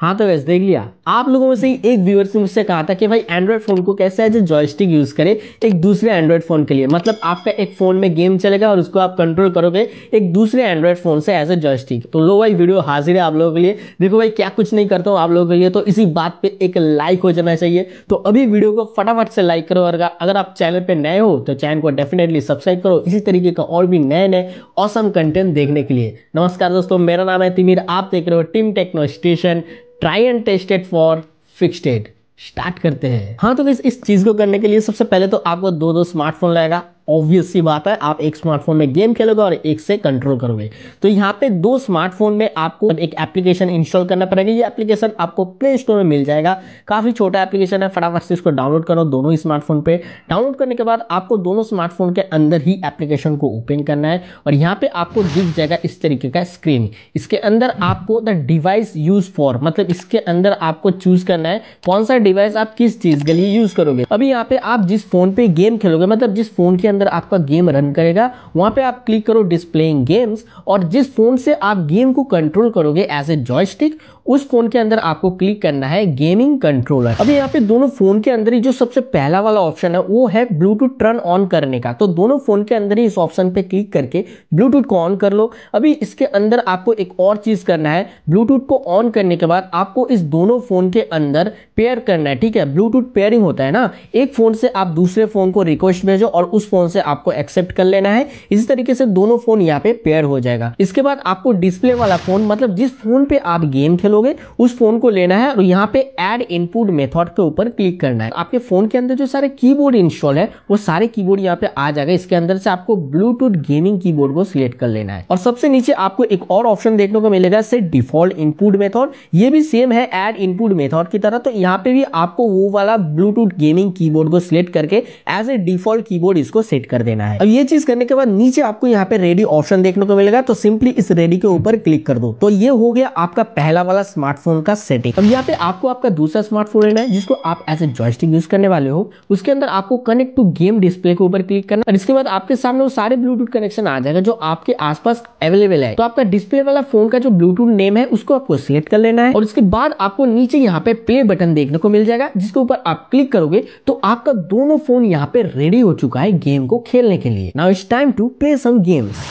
हाँ तो वैसे देख लिया आप लोगों में से एक व्यूअर्स ने मुझसे कहा था कि भाई एंड्रॉयड फ़ोन को कैसे एज ए जॉयस्टिक यूज़ करें एक दूसरे एंड्रॉयड फ़ोन के लिए मतलब आपका एक फ़ोन में गेम चलेगा और उसको आप कंट्रोल करोगे एक दूसरे एंड्रॉयड फ़ोन से एज ए जॉयस्टिक तो लो भाई वीडियो हाजिर है आप लोगों के लिए देखो भाई क्या कुछ नहीं करता हूँ आप लोगों के लिए तो इसी बात पर एक लाइक हो जाना चाहिए तो अभी वीडियो को फटाफट से लाइक करो और अगर आप चैनल पर नए हो तो चैनल को डेफिनेटली सब्सक्राइब करो इसी तरीके का और भी नए नए औसम कंटेंट देखने के लिए नमस्कार दोस्तों मेरा नाम है तिमिर आप देख रहे हो team Techno Station try and tested for fixed start करते हैं हाँ तो इस, इस चीज़ को करने के लिए सबसे पहले तो आपको दो दो स्मार्टफोन लगेगा ऑब्वियस सी बात है आप एक स्मार्टफोन में गेम खेलोगे और एक से कंट्रोल करोगे तो यहाँ पे दो स्मार्टफोन में आपको एक एप्लीकेशन इंस्टॉल करना पड़ेगा ये एप्लीकेशन आपको प्ले स्टोर में मिल जाएगा काफ़ी छोटा एप्लीकेशन है फटाफट से इसको डाउनलोड करो दोनों स्मार्टफोन पे डाउनलोड करने के बाद आपको दोनों स्मार्टफोन के अंदर ही एप्लीकेशन को ओपन करना है और यहाँ पे आपको दिख जाएगा इस तरीके का स्क्रीन इसके अंदर आपको द डिवाइस यूज फॉर मतलब इसके अंदर आपको चूज करना है कौन सा डिवाइस आप किस चीज़ के लिए यूज़ करोगे अभी यहाँ पे आप जिस फ़ोन पे गेम खेलोगे मतलब जिस फ़ोन के अंदर अंदर आपका गेम रन करेगा वहाँ पे आप क्लिक करो डिस्प्लेइंग गेम्स और जिस फ़ोन से आप गेम को कंट्रोल करोगे एज ए जॉयस्टिक उस फोन के अंदर आपको क्लिक करना है गेमिंग कंट्रोलर अभी यहाँ पे दोनों फोन के अंदर ही जो सबसे पहला वाला ऑप्शन है वो है ब्लूटूथ टर्न ऑन करने का तो दोनों फोन के अंदर ही इस ऑप्शन पे क्लिक करके ब्लूटूथ को ऑन कर लो अभी इसके अंदर आपको एक और चीज करना है ब्लूटूथ को ऑन करने के बाद आपको इस दोनों फोन के अंदर पेयर करना है ठीक है ब्लूटूथ पेयरिंग होता है ना एक फोन से आप दूसरे फोन को रिक्वेस्ट भेजो और उस फोन से आपको एक्सेप्ट कर लेना है इसी तरीके से दोनों फोन यहाँ पे पेयर हो जाएगा इसके बाद आपको डिस्प्ले वाला फोन मतलब जिस फोन पे आप गेम खेलो करोगे उस फोन को लेना है और यहाँ पे एड इनपुट मेथड के ऊपर क्लिक करना है आपके फोन के अंदर जो सारे कीबोर्ड इंस्टॉल है वो सारे कीबोर्ड यहाँ पे आ जाएगा इसके अंदर से आपको ब्लूटूथ गेमिंग कीबोर्ड को सिलेक्ट कर लेना है और सबसे नीचे आपको एक और ऑप्शन देखने को मिलेगा इससे डिफॉल्ट इनपुट मेथड ये भी सेम है एड इनपुट मेथड की तरह तो यहाँ पे भी आपको वो वाला ब्लूटूथ गेमिंग कीबोर्ड को सिलेक्ट करके एज ए डिफॉल्ट कीबोर्ड इसको सेट कर देना है अब ये चीज करने के बाद नीचे आपको यहाँ पे रेडी ऑप्शन देखने को मिलेगा तो सिंपली इस रेडी के ऊपर क्लिक कर दो तो ये हो गया आपका पहला वाला वाला स्मार्टफोन का सेटिंग अब यहाँ पे आपको आपका दूसरा स्मार्टफोन लेना है जिसको आप एज ए जॉयस्टिक यूज करने वाले हो उसके अंदर आपको कनेक्ट टू गेम डिस्प्ले के ऊपर क्लिक करना और इसके बाद आपके सामने वो सारे ब्लूटूथ कनेक्शन आ जाएगा जो आपके आसपास अवेलेबल है तो आपका डिस्प्ले वाला फोन का जो ब्लूटूथ नेम है उसको आपको सिलेक्ट कर लेना है और उसके बाद आपको नीचे यहाँ पे प्ले बटन देखने को मिल जाएगा जिसके ऊपर आप क्लिक करोगे तो आपका दोनों फोन यहाँ पे रेडी हो चुका है गेम को खेलने के लिए now it's time to play some games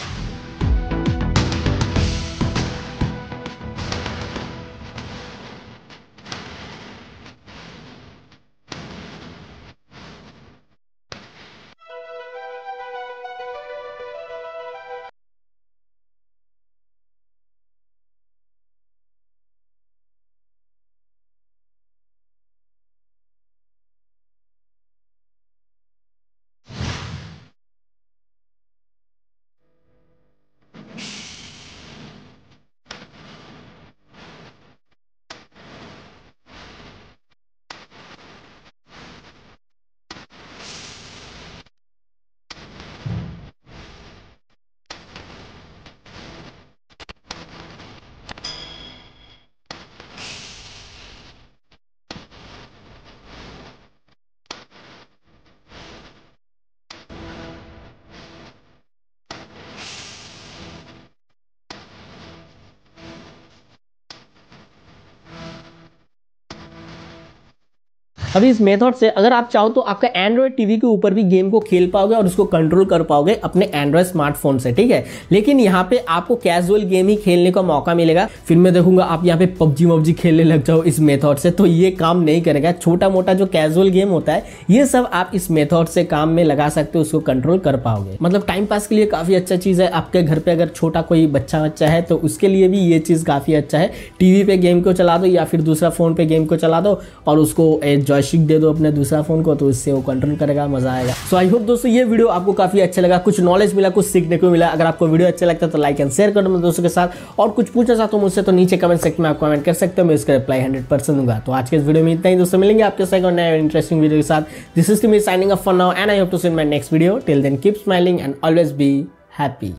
अभी इस मेथड से अगर आप चाहो तो आपका एंड्रॉयड टीवी के ऊपर भी गेम को खेल पाओगे और उसको कंट्रोल कर पाओगे अपने एंड्रॉयड स्मार्टफोन से ठीक है लेकिन यहाँ पे आपको कैजुअल गेम ही खेलने का मौका मिलेगा फिर मैं देखूंगा आप यहाँ पे पबजी वबजी खेलने लग जाओ इस मेथड से तो ये काम नहीं करेगा छोटा मोटा जो कैजुअल गेम होता है ये सब आप इस मेथड से काम में लगा सकते हो उसको कंट्रोल कर पाओगे मतलब टाइम पास के लिए काफ़ी अच्छा चीज़ है आपके घर पे अगर छोटा कोई बच्चा बच्चा है तो उसके लिए भी ये चीज़ काफ़ी अच्छा है टीवी पे गेम को चला दो या फिर दूसरा फ़ोन पे गेम को चला दो और उसको एंजॉय जॉयस्टिक दे दो अपने दूसरा फ़ोन को तो इससे वो कंट्रोल करेगा मज़ा आएगा सो आई होप दोस्तों ये वीडियो आपको काफ़ी अच्छा लगा कुछ नॉलेज मिला कुछ सीखने को मिला अगर आपको वीडियो अच्छा लगता है तो लाइक एंड शेयर करो मेरे दोस्तों के साथ और कुछ पूछना चाहता हूँ मुझसे तो नीचे कमेंट सेक्शन में आप कमेंट कर सकते हो मैं उसका रिप्लाई हंड्रेड परसेंट दूंगा तो आज के इस वीडियो में इतना ही दोस्तों मिलेंगे आपके साथ नए इंटरेस्टिंग वीडियो के साथ this is to me signing up for now and I hope to see my next video till then keep smiling and always be happy